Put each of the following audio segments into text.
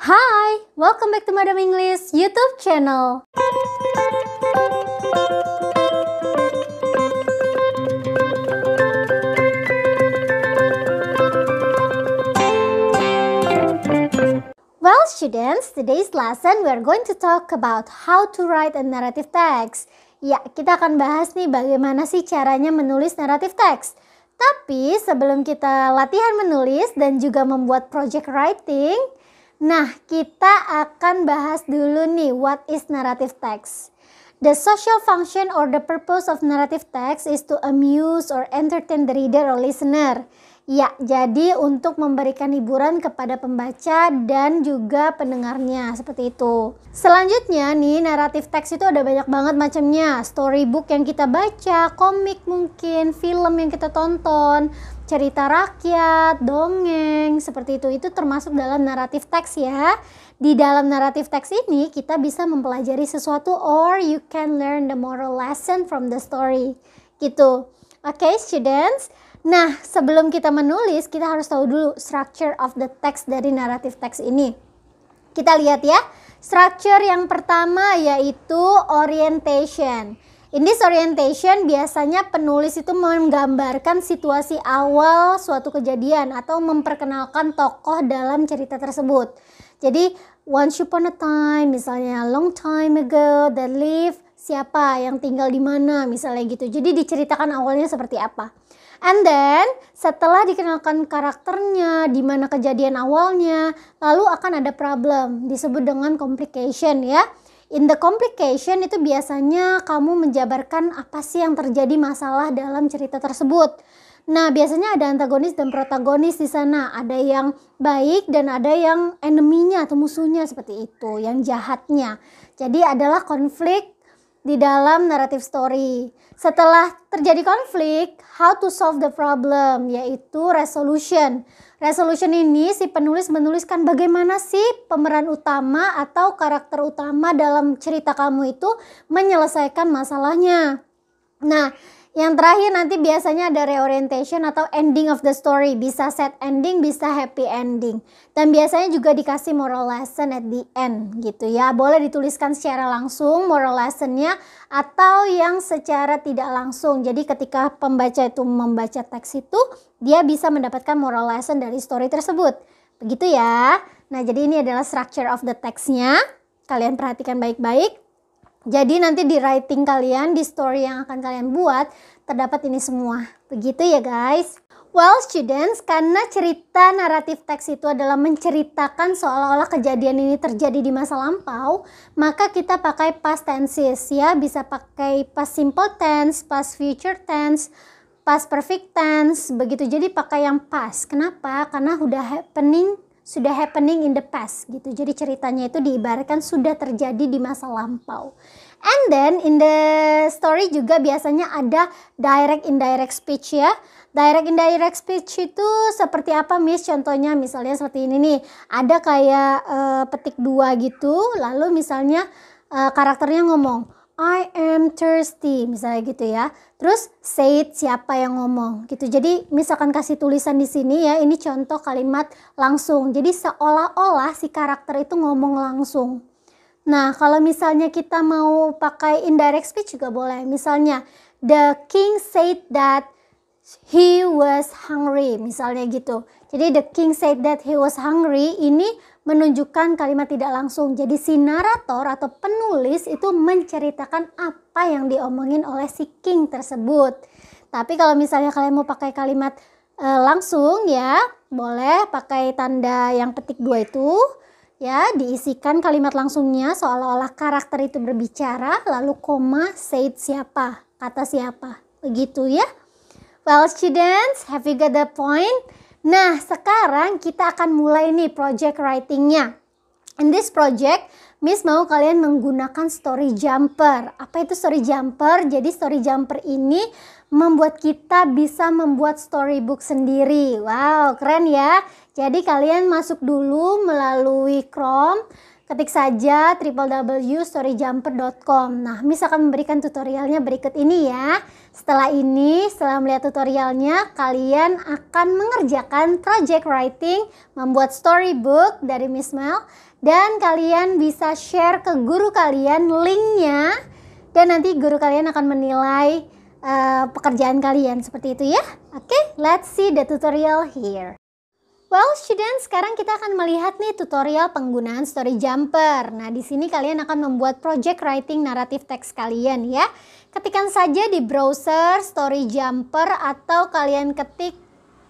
Hi, welcome back to Madam English YouTube channel. Well, students, today's lesson we are going to talk about how to write a narrative text. Ya, kita akan bahas nih bagaimana sih caranya menulis narrative text. Tapi sebelum kita latihan menulis dan juga membuat project writing, Nah, kita akan bahas dulu nih what is narrative text. The social function or the purpose of narrative text is to amuse or entertain the reader or listener. Ya, jadi untuk memberikan hiburan kepada pembaca dan juga pendengarnya, seperti itu. Selanjutnya nih, narrative text itu ada banyak banget macamnya. Storybook yang kita baca, komik mungkin, film yang kita tonton, cerita rakyat, dongeng, seperti itu. Itu termasuk dalam naratif teks ya. Di dalam naratif teks ini kita bisa mempelajari sesuatu or you can learn the moral lesson from the story. Gitu. Oke, okay, students. Nah, sebelum kita menulis, kita harus tahu dulu structure of the text dari naratif teks ini. Kita lihat ya. Structure yang pertama yaitu orientation. In this orientation biasanya penulis itu menggambarkan situasi awal suatu kejadian atau memperkenalkan tokoh dalam cerita tersebut. Jadi once upon a time misalnya long time ago that live siapa yang tinggal di mana misalnya gitu. Jadi diceritakan awalnya seperti apa. And then setelah dikenalkan karakternya, di mana kejadian awalnya, lalu akan ada problem disebut dengan complication ya. In the complication itu biasanya kamu menjabarkan apa sih yang terjadi masalah dalam cerita tersebut. Nah, biasanya ada antagonis dan protagonis di sana. Ada yang baik dan ada yang eneminya atau musuhnya seperti itu, yang jahatnya. Jadi adalah konflik di dalam narrative story. Setelah terjadi konflik, how to solve the problem yaitu resolution resolution ini si penulis menuliskan bagaimana sih pemeran utama atau karakter utama dalam cerita kamu itu menyelesaikan masalahnya. Nah, yang terakhir nanti biasanya ada reorientation atau ending of the story. Bisa set ending, bisa happy ending. Dan biasanya juga dikasih moral lesson at the end gitu ya. Boleh dituliskan secara langsung moral lessonnya atau yang secara tidak langsung. Jadi ketika pembaca itu membaca teks itu, dia bisa mendapatkan moral lesson dari story tersebut. Begitu ya. Nah jadi ini adalah structure of the textnya Kalian perhatikan baik-baik. Jadi nanti di writing kalian, di story yang akan kalian buat, terdapat ini semua. Begitu ya guys. Well students, karena cerita naratif teks itu adalah menceritakan seolah-olah kejadian ini terjadi di masa lampau, maka kita pakai past tenses ya, bisa pakai past simple tense, past future tense, past perfect tense, begitu. Jadi pakai yang past. Kenapa? Karena udah happening sudah happening in the past gitu. Jadi ceritanya itu diibaratkan sudah terjadi di masa lampau. And then in the story juga biasanya ada direct indirect speech ya. Direct indirect speech itu seperti apa Miss? Contohnya misalnya seperti ini nih. Ada kayak uh, petik dua gitu, lalu misalnya uh, karakternya ngomong I am thirsty misalnya gitu ya. Terus say it siapa yang ngomong gitu. Jadi misalkan kasih tulisan di sini ya, ini contoh kalimat langsung. Jadi seolah-olah si karakter itu ngomong langsung. Nah, kalau misalnya kita mau pakai indirect speech juga boleh. Misalnya the king said that he was hungry misalnya gitu. Jadi the king said that he was hungry ini menunjukkan kalimat tidak langsung. Jadi si narator atau penulis itu menceritakan apa yang diomongin oleh si king tersebut. Tapi kalau misalnya kalian mau pakai kalimat e, langsung ya, boleh pakai tanda yang petik dua itu ya diisikan kalimat langsungnya seolah-olah karakter itu berbicara lalu koma said siapa kata siapa begitu ya Well students, have you got the point? Nah, sekarang kita akan mulai nih project writingnya. In this project, Miss mau kalian menggunakan story jumper. Apa itu story jumper? Jadi story jumper ini membuat kita bisa membuat storybook sendiri. Wow, keren ya. Jadi kalian masuk dulu melalui Chrome, ketik saja www.storyjumper.com. Nah, Miss akan memberikan tutorialnya berikut ini ya. Setelah ini, setelah melihat tutorialnya, kalian akan mengerjakan project writing, membuat storybook dari Miss Mel, dan kalian bisa share ke guru kalian linknya, dan nanti guru kalian akan menilai uh, pekerjaan kalian seperti itu ya. Oke, okay, let's see the tutorial here. Well, students, sekarang kita akan melihat nih tutorial penggunaan story jumper. Nah, di sini kalian akan membuat project writing naratif teks kalian ya. Ketikan saja di browser story jumper atau kalian ketik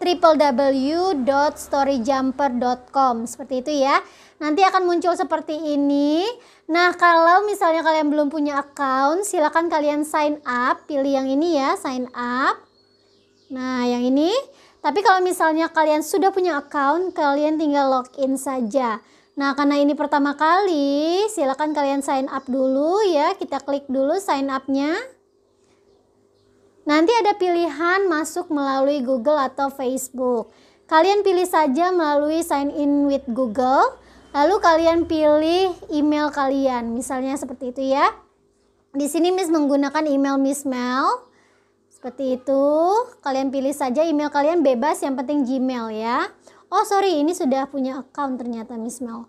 www.storyjumper.com seperti itu ya. Nanti akan muncul seperti ini. Nah, kalau misalnya kalian belum punya account, silakan kalian sign up, pilih yang ini ya, sign up. Nah, yang ini tapi kalau misalnya kalian sudah punya account, kalian tinggal login saja. Nah, karena ini pertama kali, silakan kalian sign up dulu ya. Kita klik dulu sign up-nya. Nanti ada pilihan masuk melalui Google atau Facebook. Kalian pilih saja melalui sign in with Google. Lalu kalian pilih email kalian, misalnya seperti itu ya. Di sini Miss menggunakan email Miss Mel. Seperti itu, kalian pilih saja email kalian bebas, yang penting Gmail ya. Oh sorry, ini sudah punya account ternyata Miss Mel.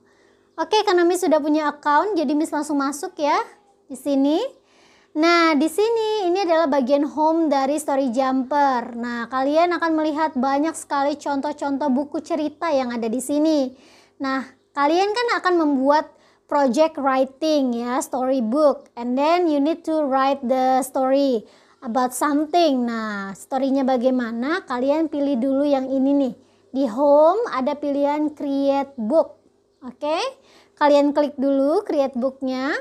Oke, karena Miss sudah punya account, jadi Miss langsung masuk ya di sini. Nah, di sini ini adalah bagian home dari Story Jumper. Nah, kalian akan melihat banyak sekali contoh-contoh buku cerita yang ada di sini. Nah, kalian kan akan membuat project writing ya, storybook. And then you need to write the story about something. Nah, story-nya bagaimana? Kalian pilih dulu yang ini nih. Di home ada pilihan create book. Oke? Okay? Kalian klik dulu create book-nya.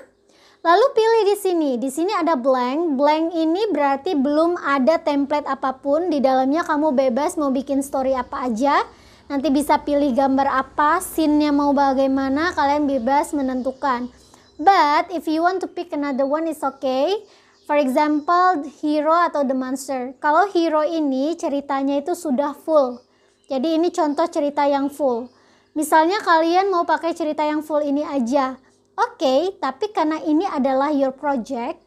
Lalu pilih di sini. Di sini ada blank. Blank ini berarti belum ada template apapun. Di dalamnya kamu bebas mau bikin story apa aja. Nanti bisa pilih gambar apa, scene-nya mau bagaimana, kalian bebas menentukan. But if you want to pick another one it's okay. For example, hero atau the monster. Kalau hero ini ceritanya itu sudah full. Jadi ini contoh cerita yang full. Misalnya kalian mau pakai cerita yang full ini aja. Oke, okay, tapi karena ini adalah your project.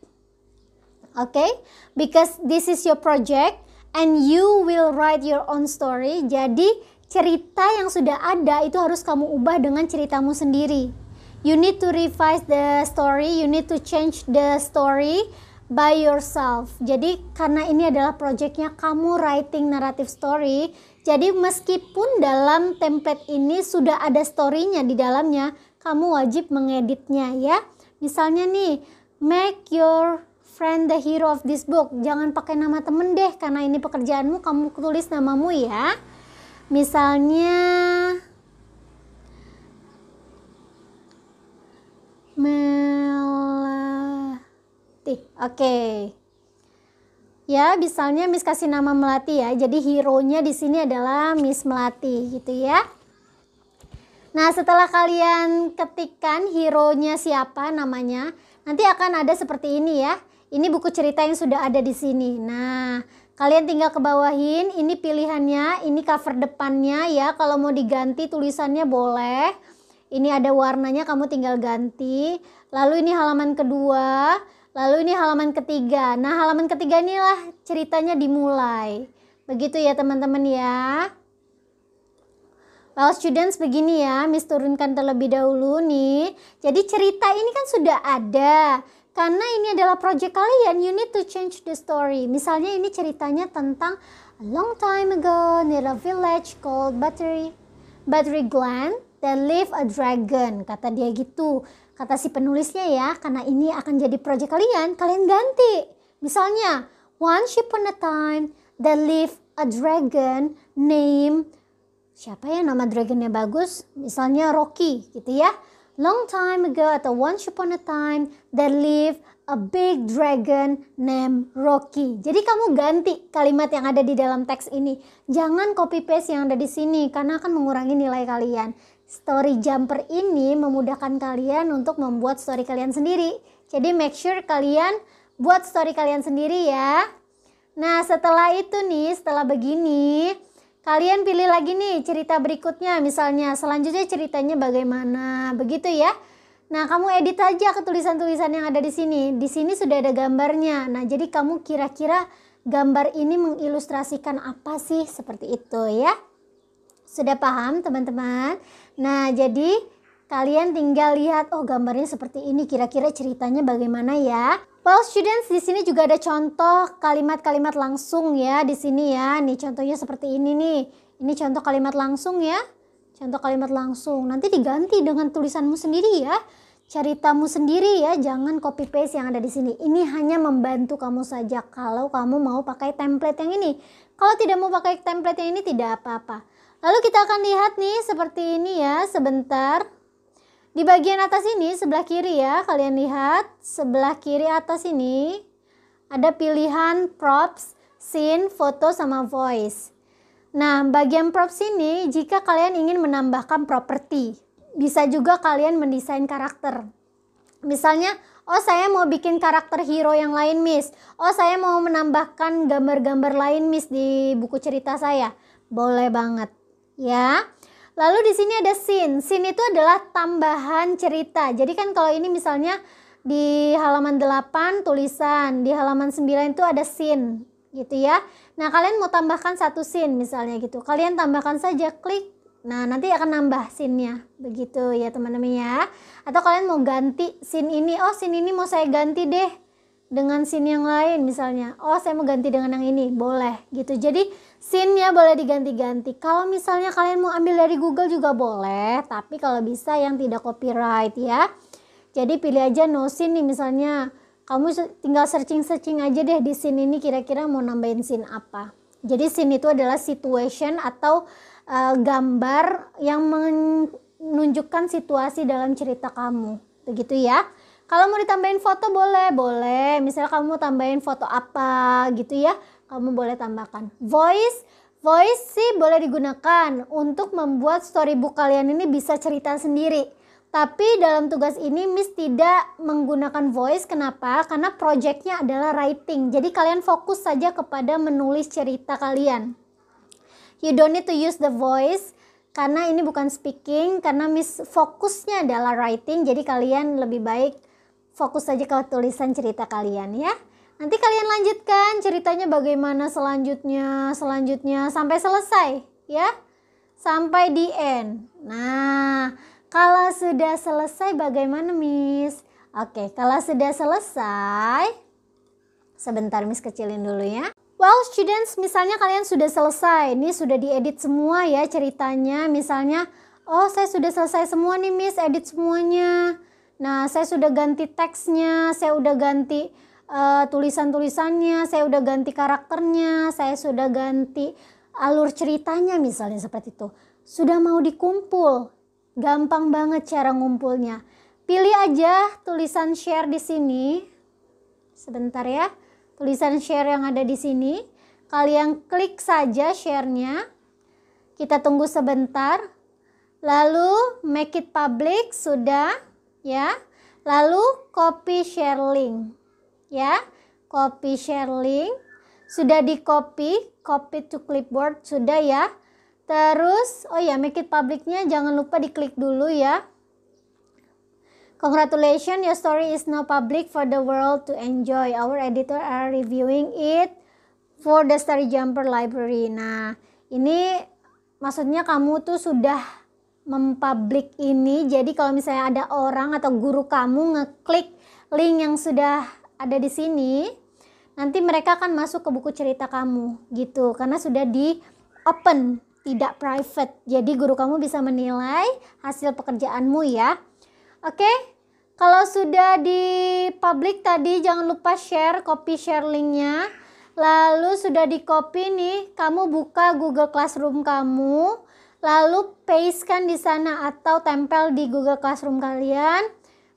Oke, okay? because this is your project and you will write your own story. Jadi cerita yang sudah ada itu harus kamu ubah dengan ceritamu sendiri. You need to revise the story, you need to change the story by yourself. Jadi karena ini adalah projectnya kamu writing narrative story, jadi meskipun dalam template ini sudah ada story-nya di dalamnya, kamu wajib mengeditnya ya. Misalnya nih, make your friend the hero of this book. Jangan pakai nama temen deh karena ini pekerjaanmu, kamu tulis namamu ya. Misalnya Mela Melati. Oke. Okay. Ya, misalnya Miss kasih nama Melati ya. Jadi hero-nya di sini adalah Miss Melati gitu ya. Nah, setelah kalian ketikkan hero-nya siapa namanya, nanti akan ada seperti ini ya. Ini buku cerita yang sudah ada di sini. Nah, kalian tinggal ke bawahin ini pilihannya, ini cover depannya ya. Kalau mau diganti tulisannya boleh. Ini ada warnanya kamu tinggal ganti. Lalu ini halaman kedua. Lalu ini halaman ketiga. Nah, halaman ketiga inilah ceritanya dimulai. Begitu ya teman-teman ya. Well students begini ya, Miss turunkan terlebih dahulu nih. Jadi cerita ini kan sudah ada. Karena ini adalah project kalian, you need to change the story. Misalnya ini ceritanya tentang a long time ago near a village called Battery Battery Glen that live a dragon, kata dia gitu. Kata si penulisnya ya, karena ini akan jadi proyek kalian, kalian ganti. Misalnya, one ship on a time there lived a dragon name, siapa ya nama dragonnya bagus? Misalnya Rocky gitu ya. Long time ago atau once upon a time there lived a big dragon named Rocky. Jadi kamu ganti kalimat yang ada di dalam teks ini. Jangan copy paste yang ada di sini karena akan mengurangi nilai kalian. Story Jumper ini memudahkan kalian untuk membuat story kalian sendiri. Jadi make sure kalian buat story kalian sendiri ya. Nah, setelah itu nih, setelah begini, kalian pilih lagi nih cerita berikutnya misalnya selanjutnya ceritanya bagaimana. Begitu ya. Nah, kamu edit aja ke tulisan-tulisan yang ada di sini. Di sini sudah ada gambarnya. Nah, jadi kamu kira-kira gambar ini mengilustrasikan apa sih seperti itu ya. Sudah paham teman-teman? Nah, jadi kalian tinggal lihat oh gambarnya seperti ini kira-kira ceritanya bagaimana ya. Well students di sini juga ada contoh kalimat-kalimat langsung ya di sini ya. Nih contohnya seperti ini nih. Ini contoh kalimat langsung ya. Contoh kalimat langsung. Nanti diganti dengan tulisanmu sendiri ya. Ceritamu sendiri ya, jangan copy paste yang ada di sini. Ini hanya membantu kamu saja kalau kamu mau pakai template yang ini. Kalau tidak mau pakai template yang ini tidak apa-apa. Lalu kita akan lihat nih seperti ini ya sebentar. Di bagian atas ini sebelah kiri ya kalian lihat sebelah kiri atas ini ada pilihan props, scene, foto sama voice. Nah bagian props ini jika kalian ingin menambahkan properti bisa juga kalian mendesain karakter. Misalnya, oh saya mau bikin karakter hero yang lain miss. Oh saya mau menambahkan gambar-gambar lain miss di buku cerita saya. Boleh banget ya. Lalu di sini ada scene. Scene itu adalah tambahan cerita. Jadi kan kalau ini misalnya di halaman 8 tulisan, di halaman 9 itu ada scene gitu ya. Nah, kalian mau tambahkan satu scene misalnya gitu. Kalian tambahkan saja klik. Nah, nanti akan nambah scene-nya. Begitu ya, teman-teman ya. Atau kalian mau ganti scene ini. Oh, scene ini mau saya ganti deh dengan scene yang lain misalnya. Oh, saya mau ganti dengan yang ini. Boleh gitu. Jadi scene-nya boleh diganti-ganti. Kalau misalnya kalian mau ambil dari Google juga boleh, tapi kalau bisa yang tidak copyright ya. Jadi pilih aja no scene nih misalnya kamu tinggal searching-searching aja deh di scene ini kira-kira mau nambahin scene apa. Jadi scene itu adalah situation atau uh, gambar yang menunjukkan situasi dalam cerita kamu. Begitu ya. Kalau mau ditambahin foto boleh, boleh. Misalnya kamu tambahin foto apa gitu ya kamu boleh tambahkan. Voice, voice sih boleh digunakan untuk membuat storybook kalian ini bisa cerita sendiri. Tapi dalam tugas ini Miss tidak menggunakan voice. Kenapa? Karena projectnya adalah writing. Jadi kalian fokus saja kepada menulis cerita kalian. You don't need to use the voice karena ini bukan speaking, karena Miss fokusnya adalah writing. Jadi kalian lebih baik fokus saja ke tulisan cerita kalian ya. Nanti kalian lanjutkan ceritanya bagaimana selanjutnya, selanjutnya sampai selesai ya. Sampai di end. Nah, kalau sudah selesai bagaimana Miss? Oke, kalau sudah selesai sebentar Miss kecilin dulu ya. Well students, misalnya kalian sudah selesai. Ini sudah diedit semua ya ceritanya. Misalnya, oh saya sudah selesai semua nih Miss, edit semuanya. Nah, saya sudah ganti teksnya, saya udah ganti uh, tulisan-tulisannya, saya udah ganti karakternya, saya sudah ganti alur ceritanya misalnya seperti itu. Sudah mau dikumpul, gampang banget cara ngumpulnya. Pilih aja tulisan share di sini. Sebentar ya. Tulisan share yang ada di sini. Kalian klik saja share-nya. Kita tunggu sebentar. Lalu make it public sudah ya. Lalu copy share link ya copy share link sudah di copy copy to clipboard sudah ya terus oh ya make it publicnya jangan lupa diklik dulu ya Congratulations, your story is now public for the world to enjoy. Our editor are reviewing it for the Story Jumper Library. Nah, ini maksudnya kamu tuh sudah mempublik ini. Jadi kalau misalnya ada orang atau guru kamu ngeklik link yang sudah ada di sini, nanti mereka akan masuk ke buku cerita kamu gitu karena sudah di open, tidak private. Jadi guru kamu bisa menilai hasil pekerjaanmu ya. Oke. Kalau sudah di public tadi jangan lupa share, copy share linknya. Lalu sudah di copy nih, kamu buka Google Classroom kamu, lalu paste kan di sana atau tempel di Google Classroom kalian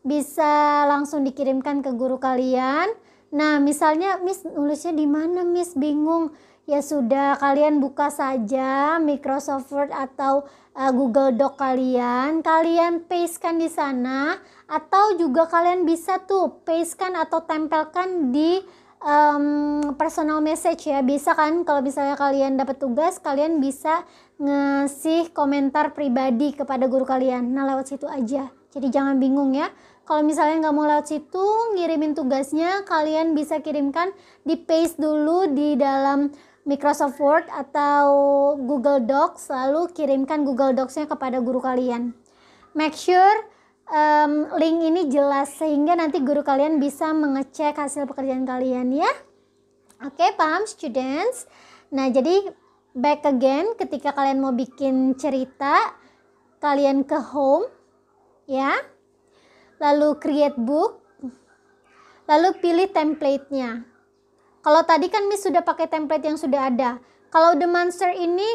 bisa langsung dikirimkan ke guru kalian. Nah, misalnya Miss nulisnya di mana Miss bingung. Ya sudah, kalian buka saja Microsoft Word atau uh, Google Doc kalian. Kalian pastekan di sana atau juga kalian bisa tuh pastekan atau tempelkan di um, personal message ya. Bisa kan kalau misalnya kalian dapat tugas, kalian bisa ngasih komentar pribadi kepada guru kalian. Nah, lewat situ aja. Jadi jangan bingung ya. Kalau misalnya nggak mau lewat situ, ngirimin tugasnya, kalian bisa kirimkan di paste dulu di dalam Microsoft Word atau Google Docs, lalu kirimkan Google Docs-nya kepada guru kalian. Make sure um, link ini jelas sehingga nanti guru kalian bisa mengecek hasil pekerjaan kalian ya. Oke, okay, paham students? Nah, jadi back again ketika kalian mau bikin cerita, kalian ke home ya lalu create book, lalu pilih template-nya. Kalau tadi kan Miss sudah pakai template yang sudah ada. Kalau The Monster ini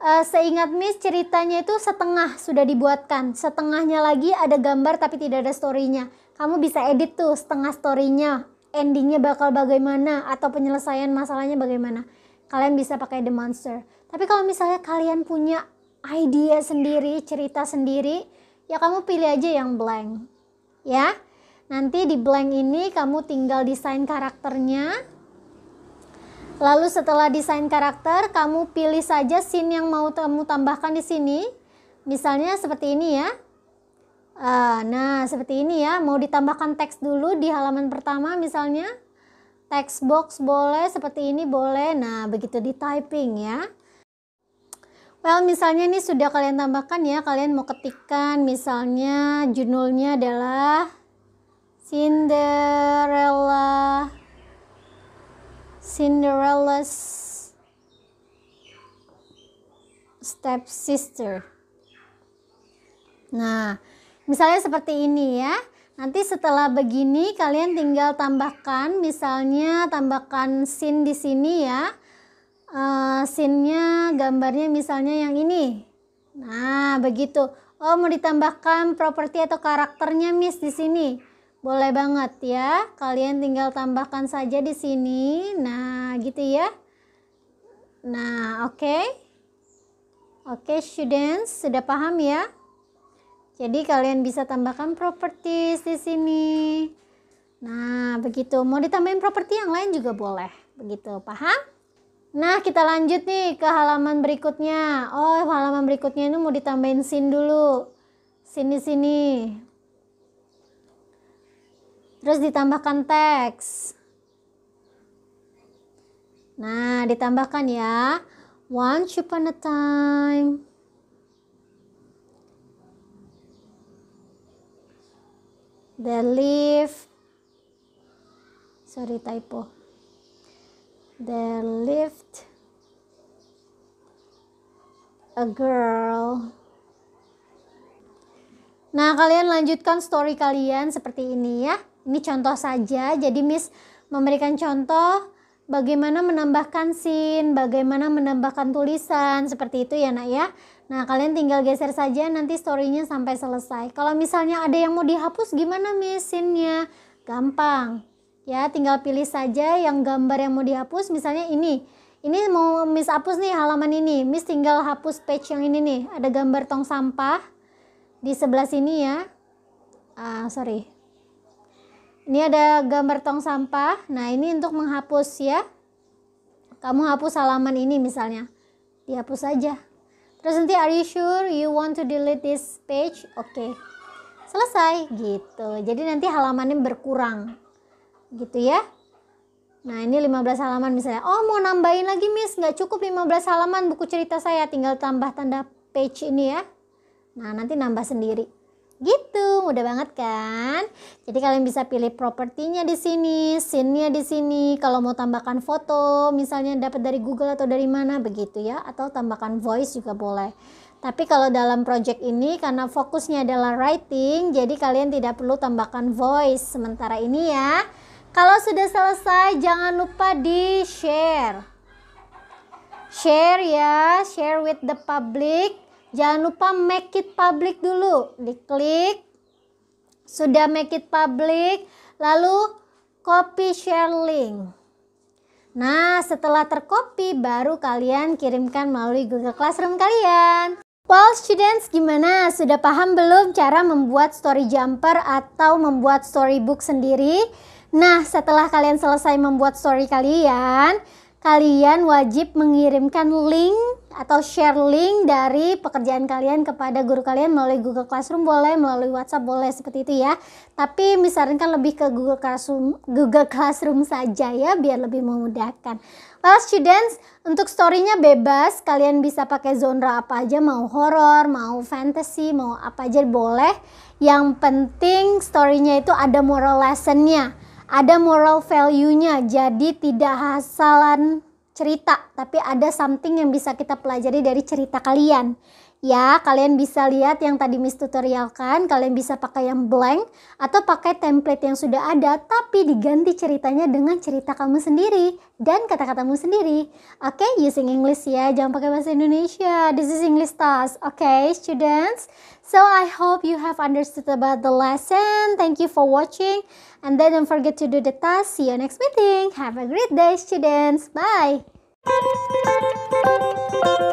uh, seingat Miss ceritanya itu setengah sudah dibuatkan. Setengahnya lagi ada gambar tapi tidak ada story-nya. Kamu bisa edit tuh setengah story-nya. Endingnya bakal bagaimana atau penyelesaian masalahnya bagaimana. Kalian bisa pakai The Monster. Tapi kalau misalnya kalian punya idea sendiri, cerita sendiri, ya kamu pilih aja yang blank ya. Nanti di blank ini kamu tinggal desain karakternya. Lalu setelah desain karakter, kamu pilih saja scene yang mau kamu tambahkan di sini. Misalnya seperti ini ya. Ah, nah, seperti ini ya. Mau ditambahkan teks dulu di halaman pertama misalnya. Text box boleh, seperti ini boleh. Nah, begitu di typing ya. Well, misalnya ini sudah kalian tambahkan ya, kalian mau ketikkan misalnya judulnya adalah Cinderella Cinderella's stepsister. Nah, misalnya seperti ini ya. Nanti setelah begini kalian tinggal tambahkan misalnya tambahkan sin di sini ya uh, eh, scene gambarnya misalnya yang ini nah begitu oh mau ditambahkan properti atau karakternya miss di sini boleh banget ya kalian tinggal tambahkan saja di sini nah gitu ya nah oke okay. oke okay, students sudah paham ya jadi kalian bisa tambahkan properties di sini. Nah, begitu. Mau ditambahin properti yang lain juga boleh. Begitu, paham? Nah, kita lanjut nih ke halaman berikutnya. Oh, halaman berikutnya ini mau ditambahin sin dulu. Sini sini. Terus ditambahkan teks. Nah, ditambahkan ya. Once upon a time. the leaf. Sorry typo there lived a girl. Nah, kalian lanjutkan story kalian seperti ini ya. Ini contoh saja. Jadi Miss memberikan contoh bagaimana menambahkan scene, bagaimana menambahkan tulisan, seperti itu ya nak ya. Nah, kalian tinggal geser saja nanti storynya sampai selesai. Kalau misalnya ada yang mau dihapus gimana Miss scene-nya? Gampang. Ya, tinggal pilih saja yang gambar yang mau dihapus, misalnya ini. Ini mau Miss hapus nih halaman ini. Miss tinggal hapus page yang ini nih. Ada gambar tong sampah di sebelah sini ya. Ah, sorry. Ini ada gambar tong sampah. Nah, ini untuk menghapus ya. Kamu hapus halaman ini misalnya. Dihapus saja. Terus nanti are you sure you want to delete this page? Oke. Okay. Selesai gitu. Jadi nanti halamannya berkurang gitu ya nah ini 15 halaman misalnya oh mau nambahin lagi miss nggak cukup 15 halaman buku cerita saya tinggal tambah tanda page ini ya nah nanti nambah sendiri gitu mudah banget kan jadi kalian bisa pilih propertinya di sini scene-nya di sini kalau mau tambahkan foto misalnya dapat dari Google atau dari mana begitu ya atau tambahkan voice juga boleh tapi kalau dalam project ini karena fokusnya adalah writing jadi kalian tidak perlu tambahkan voice sementara ini ya kalau sudah selesai, jangan lupa di share. Share ya, share with the public. Jangan lupa make it public dulu. Diklik. Sudah make it public, lalu copy share link. Nah, setelah tercopy, baru kalian kirimkan melalui Google Classroom kalian. Well, students, gimana? Sudah paham belum cara membuat story jumper atau membuat storybook sendiri? Nah, setelah kalian selesai membuat story kalian, kalian wajib mengirimkan link atau share link dari pekerjaan kalian kepada guru kalian melalui Google Classroom boleh, melalui WhatsApp boleh seperti itu ya. Tapi misalkan lebih ke Google Classroom, Google Classroom saja ya biar lebih memudahkan. Well students, untuk story-nya bebas, kalian bisa pakai genre apa aja, mau horor, mau fantasy, mau apa aja boleh. Yang penting story-nya itu ada moral lesson-nya ada moral value-nya. Jadi tidak hasalan cerita tapi ada something yang bisa kita pelajari dari cerita kalian. Ya, kalian bisa lihat yang tadi Miss Tutorialkan. kalian bisa pakai yang blank atau pakai template yang sudah ada tapi diganti ceritanya dengan cerita kamu sendiri dan kata-katamu sendiri. Oke, okay, using English ya, jangan pakai bahasa Indonesia. This is English task. Oke, okay, students. So I hope you have understood about the lesson. Thank you for watching and then don't forget to do the task. See you next meeting. Have a great day, students. Bye. Thank you.